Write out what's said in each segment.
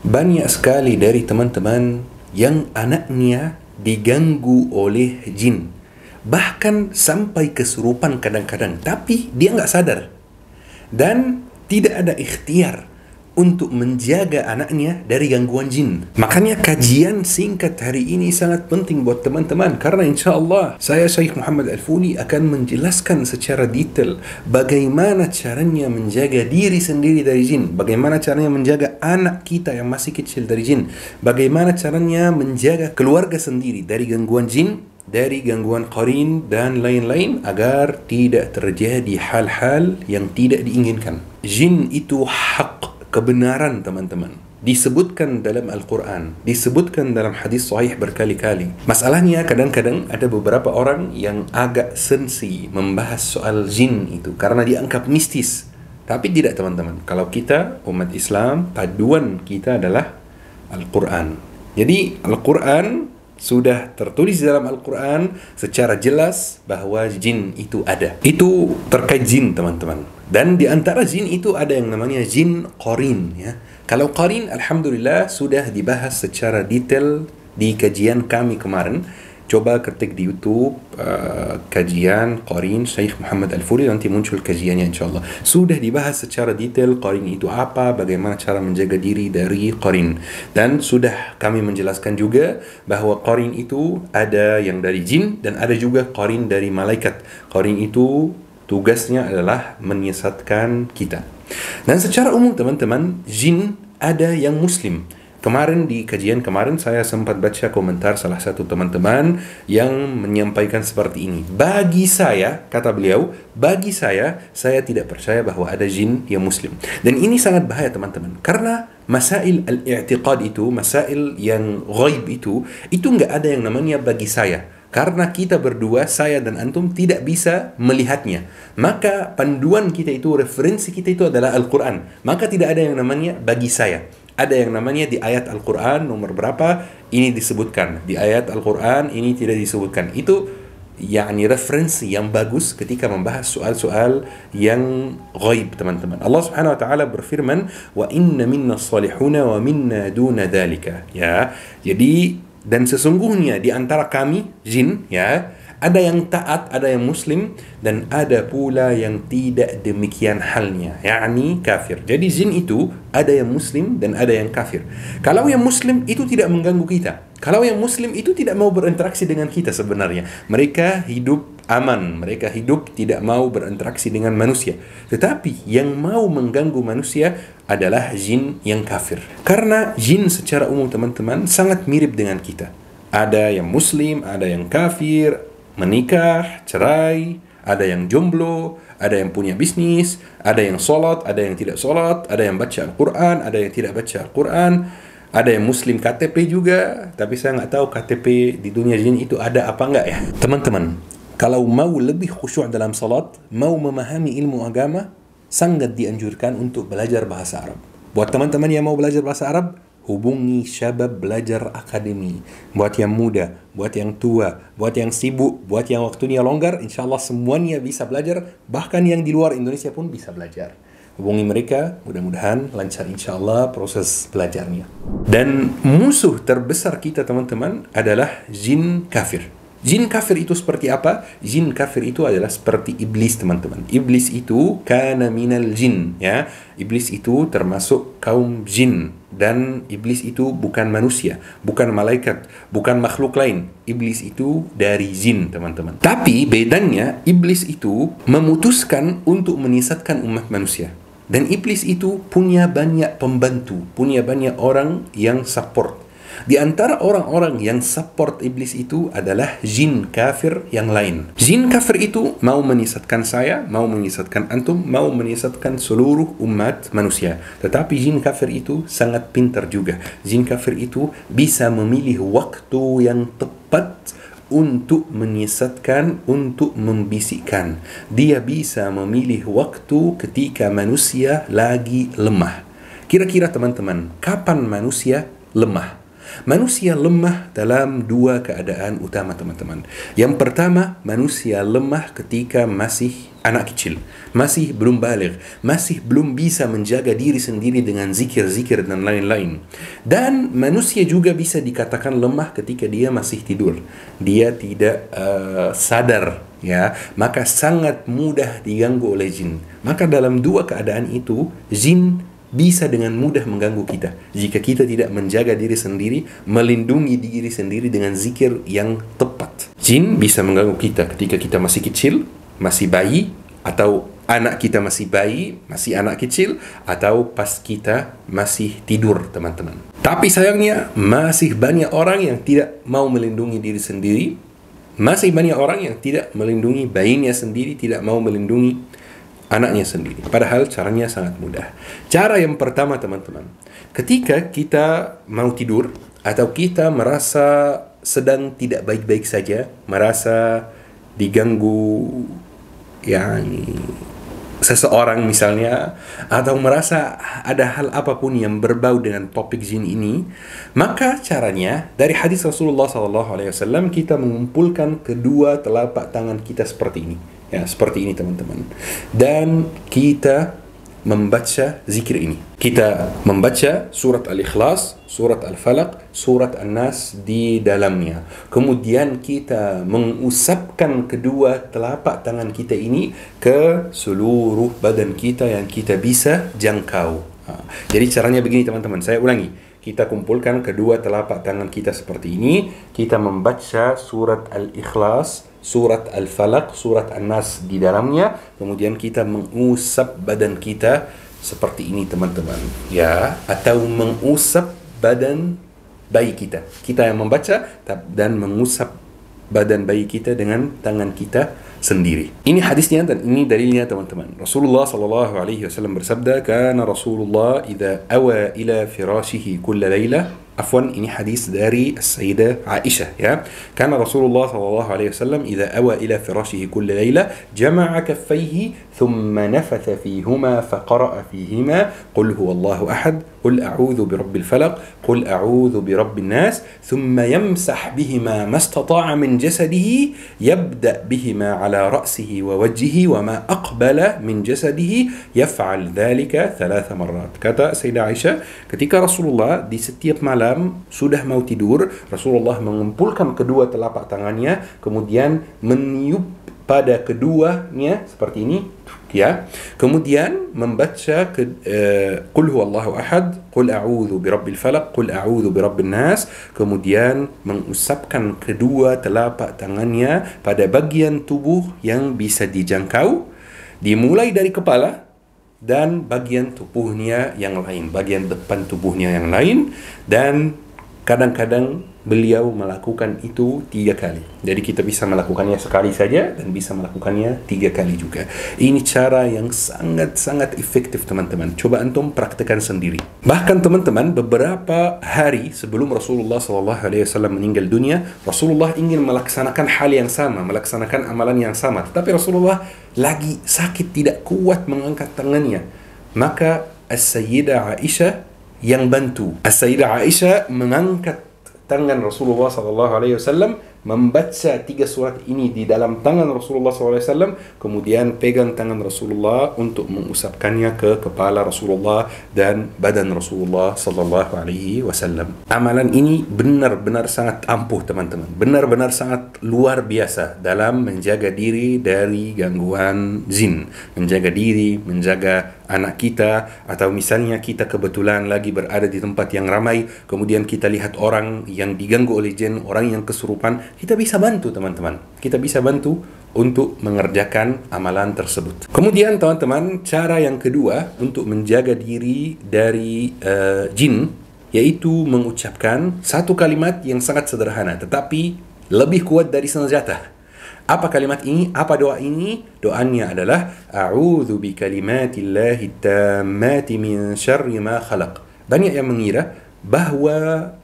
Banyak sekali dari teman-teman yang anaknya diganggu oleh jin. Bahkan sampai kesurupan kadang-kadang. Tapi dia nggak sadar. Dan tidak ada ikhtiar untuk menjaga anaknya dari gangguan jin. Makanya kajian singkat hari ini sangat penting buat teman-teman karena insya Allah saya Syekh Muhammad Al-Funi akan menjelaskan secara detail bagaimana caranya menjaga diri sendiri dari jin, bagaimana caranya menjaga anak kita yang masih kecil dari jin, bagaimana caranya menjaga keluarga sendiri dari gangguan jin dari gangguan qarin dan lain-lain agar tidak terjadi hal-hal yang tidak diinginkan. Jin itu hak kebenaran teman-teman disebutkan dalam Al-Quran, disebutkan dalam hadis sahih berkali-kali. Masalahnya kadang-kadang ada beberapa orang yang agak sensi membahas soal jin itu karena dianggap mistis. Tapi tidak teman-teman, kalau kita umat Islam, paduan kita adalah Al-Quran. Jadi Al-Quran sudah tertulis di dalam Al-Quran secara jelas bahwa jin itu ada. Itu terkait jin, teman-teman. Dan di antara jin itu ada yang namanya jin korin. Ya. Kalau korin, Alhamdulillah sudah dibahas secara detail di kajian kami kemarin coba ketik di YouTube uh, kajian Qarin Syekh Muhammad Al-Furi nanti muncul kajiannya insya Allah sudah dibahas secara detail Qarin itu apa bagaimana cara menjaga diri dari Qarin dan sudah kami menjelaskan juga bahwa Qarin itu ada yang dari jin dan ada juga Qarin dari malaikat Qarin itu tugasnya adalah menyesatkan kita dan secara umum teman-teman jin ada yang muslim Kemarin di kajian kemarin saya sempat baca komentar salah satu teman-teman yang menyampaikan seperti ini. Bagi saya, kata beliau, bagi saya, saya tidak percaya bahwa ada jin yang muslim. Dan ini sangat bahaya teman-teman. Karena masail al-i'tiqad itu, masail yang ghaib itu, itu nggak ada yang namanya bagi saya karena kita berdua, saya dan antum tidak bisa melihatnya. Maka panduan kita itu, referensi kita itu adalah Al-Quran. Maka tidak ada yang namanya bagi saya ada yang namanya di ayat Al-Quran nomor berapa ini disebutkan di ayat Al-Quran ini tidak disebutkan itu yakni referensi yang bagus ketika membahas soal-soal yang ghaib teman-teman. Allah Subhanahu wa taala berfirman, "Wa inna minna salihuna wa minna duna dalika." Ya. Jadi dan sesungguhnya di antara kami jin ya ada yang taat, ada yang muslim dan ada pula yang tidak demikian halnya, yakni kafir. Jadi jin itu ada yang muslim dan ada yang kafir. Kalau yang muslim itu tidak mengganggu kita. Kalau yang muslim itu tidak mau berinteraksi dengan kita sebenarnya. Mereka hidup aman, mereka hidup tidak mau berinteraksi dengan manusia. Tetapi yang mau mengganggu manusia adalah jin yang kafir. Karena jin secara umum teman-teman sangat mirip dengan kita. Ada yang muslim, ada yang kafir, menikah, cerai, ada yang jomblo, ada yang punya bisnis, ada yang sholat, ada yang tidak sholat, ada yang baca Al-Quran, ada yang tidak baca Al-Quran, ada yang muslim KTP juga, tapi saya nggak tahu KTP di dunia jin itu ada apa nggak ya. Teman-teman, kalau mau lebih khusyuk dalam sholat, mau memahami ilmu agama, sangat dianjurkan untuk belajar bahasa Arab. Buat teman-teman yang mau belajar bahasa Arab, hubungi Syabab Belajar Akademi. Buat yang muda, buat yang tua, buat yang sibuk, buat yang waktunya longgar, insya Allah semuanya bisa belajar, bahkan yang di luar Indonesia pun bisa belajar. Hubungi mereka, mudah-mudahan lancar insya Allah proses belajarnya. Dan musuh terbesar kita teman-teman adalah jin kafir. Jin kafir itu seperti apa? Jin kafir itu adalah seperti iblis, teman-teman. Iblis itu kana minal jin, ya. Iblis itu termasuk kaum jin dan iblis itu bukan manusia, bukan malaikat, bukan makhluk lain. Iblis itu dari jin, teman-teman. Tapi bedanya iblis itu memutuskan untuk menyesatkan umat manusia. Dan iblis itu punya banyak pembantu, punya banyak orang yang support di antara orang-orang yang support iblis itu adalah jin kafir yang lain. Jin kafir itu mau menyesatkan saya, mau menyesatkan antum, mau menyesatkan seluruh umat manusia. Tetapi jin kafir itu sangat pintar juga. Jin kafir itu bisa memilih waktu yang tepat untuk menyesatkan, untuk membisikkan. Dia bisa memilih waktu ketika manusia lagi lemah. Kira-kira teman-teman, kapan manusia lemah? Manusia lemah dalam dua keadaan utama teman-teman. Yang pertama, manusia lemah ketika masih anak kecil, masih belum balik, masih belum bisa menjaga diri sendiri dengan zikir-zikir dan lain-lain. Dan manusia juga bisa dikatakan lemah ketika dia masih tidur. Dia tidak uh, sadar ya, maka sangat mudah diganggu oleh jin. Maka dalam dua keadaan itu, jin bisa dengan mudah mengganggu kita jika kita tidak menjaga diri sendiri, melindungi diri sendiri dengan zikir yang tepat. Jin bisa mengganggu kita ketika kita masih kecil, masih bayi, atau anak kita masih bayi, masih anak kecil, atau pas kita masih tidur, teman-teman. Tapi sayangnya, masih banyak orang yang tidak mau melindungi diri sendiri, masih banyak orang yang tidak melindungi bayinya sendiri, tidak mau melindungi anaknya sendiri. Padahal caranya sangat mudah. Cara yang pertama teman-teman, ketika kita mau tidur atau kita merasa sedang tidak baik-baik saja, merasa diganggu yang seseorang misalnya atau merasa ada hal apapun yang berbau dengan topik jin ini maka caranya dari hadis Rasulullah SAW kita mengumpulkan kedua telapak tangan kita seperti ini Ya, seperti ini teman-teman. Dan kita membaca zikir ini. Kita membaca surat Al-Ikhlas, surat Al-Falaq, surat An-Nas di dalamnya. Kemudian kita mengusapkan kedua telapak tangan kita ini ke seluruh badan kita yang kita bisa jangkau. Jadi caranya begini teman-teman, saya ulangi kita kumpulkan kedua telapak tangan kita seperti ini. Kita membaca surat Al-Ikhlas surat Al-Falaq, surat An-Nas di dalamnya, kemudian kita mengusap badan kita seperti ini teman-teman, ya, atau mengusap badan bayi kita. Kita yang membaca dan mengusap badan bayi kita dengan tangan kita sendiri. Ini hadisnya dan ini dalilnya teman-teman. Rasulullah sallallahu alaihi wasallam bersabda, "Kana Rasulullah idza awa ila firashihi kulla lailah عفوا إني حديث داري السيدة عائشة يا كان رسول الله صلى الله عليه وسلم إذا أوى إلى فراشه كل ليلة جمع كفيه ثم نفث فيهما فقرأ فيهما قل هو الله أحد قل أعوذ برب الفلق قل أعوذ برب الناس ثم يمسح بهما ما استطاع من جسده يبدأ بهما على رأسه ووجهه وما أقبل من جسده يفعل ذلك ثلاث مرات kata سيده عائشه ketika Rasulullah di setiap malam sudah mau tidur, Rasulullah mengumpulkan kedua telapak tangannya, kemudian meniup pada keduanya seperti ini, ya. Kemudian membaca ke, uh, Qul huwallahu ahad, Qul a'udzu birabbil falaq, Qul a'udzu birabbin nas, kemudian mengusapkan kedua telapak tangannya pada bagian tubuh yang bisa dijangkau, dimulai dari kepala dan bagian tubuhnya yang lain, bagian depan tubuhnya yang lain dan kadang-kadang beliau melakukan itu tiga kali. Jadi kita bisa melakukannya sekali saja dan bisa melakukannya tiga kali juga. Ini cara yang sangat-sangat efektif teman-teman. Coba antum praktekkan sendiri. Bahkan teman-teman beberapa hari sebelum Rasulullah Shallallahu Alaihi Wasallam meninggal dunia, Rasulullah ingin melaksanakan hal yang sama, melaksanakan amalan yang sama. Tetapi Rasulullah lagi sakit tidak kuat mengangkat tangannya. Maka As-Sayyidah Aisyah yang bantu. As-Sayyidah Aisyah mengangkat tangan Rasulullah Sallallahu Alaihi Wasallam membaca tiga surat ini di dalam tangan Rasulullah Sallallahu Alaihi Wasallam kemudian pegang tangan Rasulullah untuk mengusapkannya ke kepala Rasulullah dan badan Rasulullah Sallallahu Alaihi Wasallam. Amalan ini benar-benar sangat ampuh teman-teman, benar-benar sangat luar biasa dalam menjaga diri dari gangguan zin, menjaga diri, menjaga anak kita atau misalnya kita kebetulan lagi berada di tempat yang ramai kemudian kita lihat orang yang diganggu oleh jin orang yang kesurupan kita bisa bantu teman-teman kita bisa bantu untuk mengerjakan amalan tersebut. Kemudian teman-teman, cara yang kedua untuk menjaga diri dari uh, jin yaitu mengucapkan satu kalimat yang sangat sederhana tetapi lebih kuat dari senjata. Apa kalimat ini? Apa doa ini? Doanya adalah A'udhu bi kalimatillahi tammati min syarri ma khalaq. Banyak yang mengira bahwa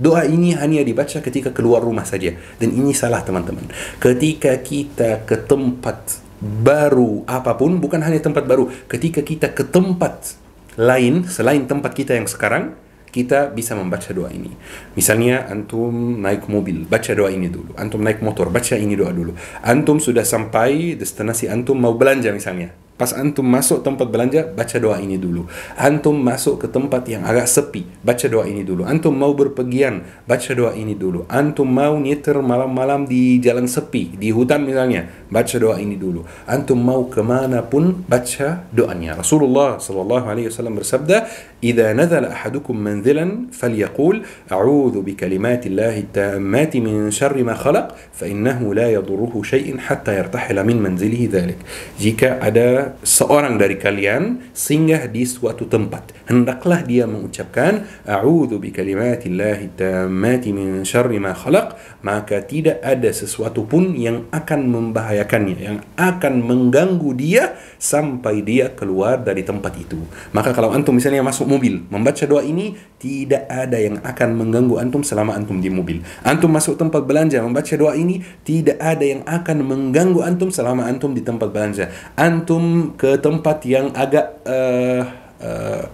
Doa ini hanya dibaca ketika keluar rumah saja dan ini salah teman-teman. Ketika kita ke tempat baru apapun bukan hanya tempat baru, ketika kita ke tempat lain selain tempat kita yang sekarang kita bisa membaca doa ini. Misalnya antum naik mobil, baca doa ini dulu. Antum naik motor, baca ini doa dulu. Antum sudah sampai destinasi antum mau belanja misalnya. Pas antum masuk tempat belanja, baca doa ini dulu. Antum masuk ke tempat yang agak sepi, baca doa ini dulu. Antum mau berpergian, baca doa ini dulu. Antum mau nyetir malam-malam di jalan sepi, di hutan misalnya, baca doa ini dulu antum mau ke mana pun baca doanya Rasulullah sallallahu alaihi wasallam bersabda idza nazala ahadukum manzilan falyaqul a'udzu bikalimatillahi tammati min syarri ma khalaq fa innahu la yadurruhu syai'in hatta yartahila min manzilihi dzalik jika ada seorang dari kalian singgah di suatu tempat hendaklah dia mengucapkan a'udzu bikalimatillahi tammati min syarri ma khalaq maka tidak ada sesuatu pun yang akan membahayakan membahayakannya, yang akan mengganggu dia sampai dia keluar dari tempat itu. Maka kalau antum misalnya masuk mobil, membaca doa ini tidak ada yang akan mengganggu antum selama antum di mobil. Antum masuk tempat belanja, membaca doa ini tidak ada yang akan mengganggu antum selama antum di tempat belanja. Antum ke tempat yang agak uh, uh,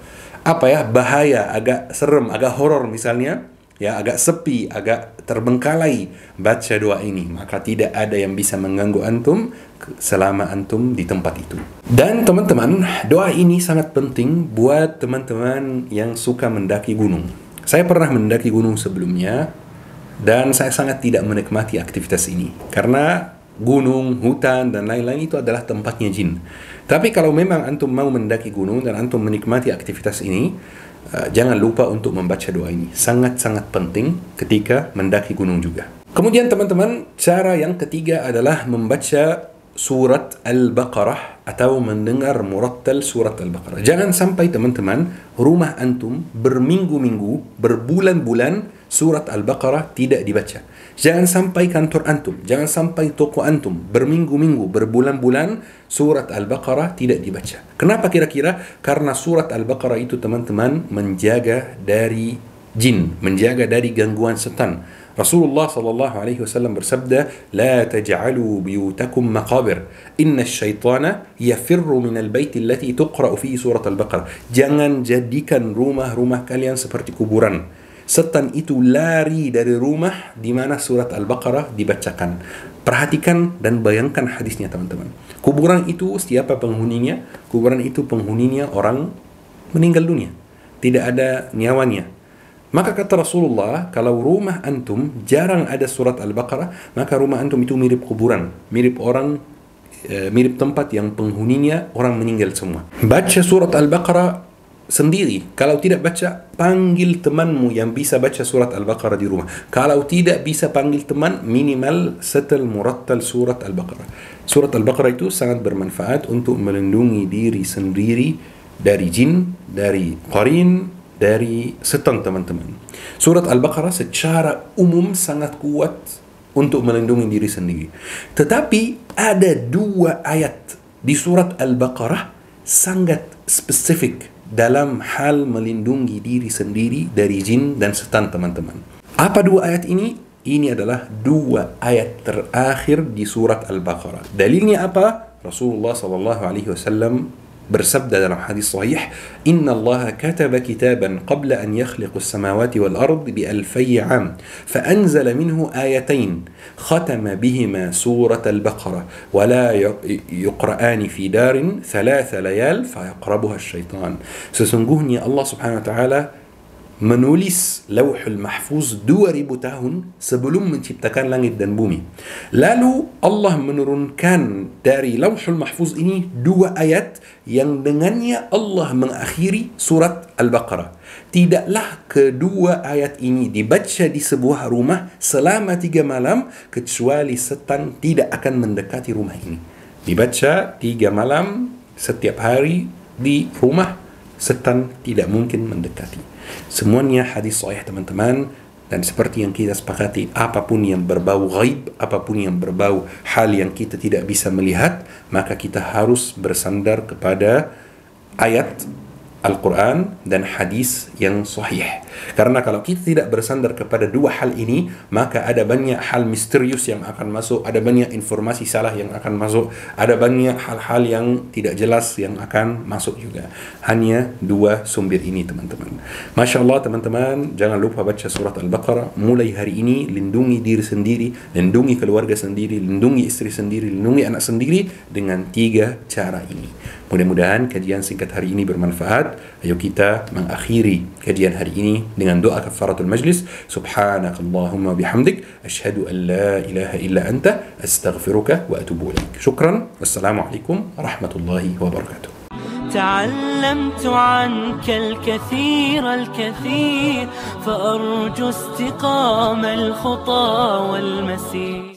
apa ya bahaya, agak serem, agak horor misalnya ya agak sepi, agak terbengkalai baca doa ini, maka tidak ada yang bisa mengganggu antum selama antum di tempat itu. Dan teman-teman, doa ini sangat penting buat teman-teman yang suka mendaki gunung. Saya pernah mendaki gunung sebelumnya dan saya sangat tidak menikmati aktivitas ini karena gunung, hutan dan lain-lain itu adalah tempatnya jin. Tapi kalau memang antum mau mendaki gunung dan antum menikmati aktivitas ini, Eh, jangan lupa untuk membaca doa ini. Sangat-sangat penting ketika mendaki gunung juga. Kemudian teman-teman, cara yang ketiga adalah membaca surat Al-Baqarah atau mendengar murattal surat Al-Baqarah. Jangan sampai teman-teman rumah antum berminggu-minggu, berbulan-bulan surat Al-Baqarah tidak dibaca. Jangan sampai kantor antum, jangan sampai toko antum berminggu-minggu, berbulan-bulan surat Al-Baqarah tidak dibaca. Kenapa kira-kira? Karena surat Al-Baqarah itu teman-teman menjaga dari jin, menjaga dari gangguan setan. Rasulullah sallallahu alaihi wasallam bersabda, "La taj'alu biyutakum maqabir. Inna asy-syaitana yafirru min al-bait allati tuqra fi surat Al-Baqarah." Jangan jadikan rumah-rumah kalian seperti kuburan Setan itu lari dari rumah di mana surat Al-Baqarah dibacakan. Perhatikan dan bayangkan hadisnya teman-teman. Kuburan itu siapa penghuninya? Kuburan itu penghuninya orang meninggal dunia. Tidak ada nyawanya. Maka kata Rasulullah, kalau rumah antum jarang ada surat Al-Baqarah, maka rumah antum itu mirip kuburan, mirip orang eh, mirip tempat yang penghuninya orang meninggal semua. Baca surat Al-Baqarah sendiri. Kalau tidak baca, panggil temanmu yang bisa baca surat Al-Baqarah di rumah. Kalau tidak bisa panggil teman, minimal setel murattal surat Al-Baqarah. Surat Al-Baqarah itu sangat bermanfaat untuk melindungi diri sendiri dari jin, dari qarin, dari setan teman-teman. Surat Al-Baqarah secara umum sangat kuat untuk melindungi diri sendiri. Tetapi ada dua ayat di surat Al-Baqarah sangat spesifik dalam hal melindungi diri sendiri dari jin dan setan teman-teman. Apa dua ayat ini? Ini adalah dua ayat terakhir di surat Al-Baqarah. Dalilnya apa? Rasulullah saw برسبدة دلم حديث صحيح إن الله كتب كتابا قبل أن يخلق السماوات والأرض بألفي عام فأنزل منه آيتين ختم بهما سورة البقرة ولا يقرآن في دار ثلاث ليال فيقربها الشيطان سسنجهني الله سبحانه وتعالى menulis lauhul mahfuz dua ribu tahun sebelum menciptakan langit dan bumi. Lalu Allah menurunkan dari lauhul mahfuz ini dua ayat yang dengannya Allah mengakhiri surat Al-Baqarah. Tidaklah kedua ayat ini dibaca di sebuah rumah selama tiga malam kecuali setan tidak akan mendekati rumah ini. Dibaca tiga malam setiap hari di rumah setan tidak mungkin mendekati. Semuanya hadis sahih teman-teman dan seperti yang kita sepakati apapun yang berbau gaib, apapun yang berbau hal yang kita tidak bisa melihat, maka kita harus bersandar kepada ayat Al-Quran dan hadis yang sahih. Karena kalau kita tidak bersandar kepada dua hal ini, maka ada banyak hal misterius yang akan masuk, ada banyak informasi salah yang akan masuk, ada banyak hal-hal yang tidak jelas yang akan masuk juga. Hanya dua sumber ini, teman-teman. Masya Allah, teman-teman, jangan lupa baca surat Al-Baqarah. Mulai hari ini, lindungi diri sendiri, lindungi keluarga sendiri, lindungi istri sendiri, lindungi anak sendiri dengan tiga cara ini. Mudah-mudahan kajian singkat hari ini bermanfaat. Ayo kita mengakhiri kajian hari ini dengan doa kafaratul majlis subhanak Allahumma bihamdik ashhadu an la ilaha illa anta astaghfiruka wa atubu ilaik شكرا والسلام عليكم ورحمة الله تعلمت عنك الكثير الكثير فأرجو استقام الخطى والمسير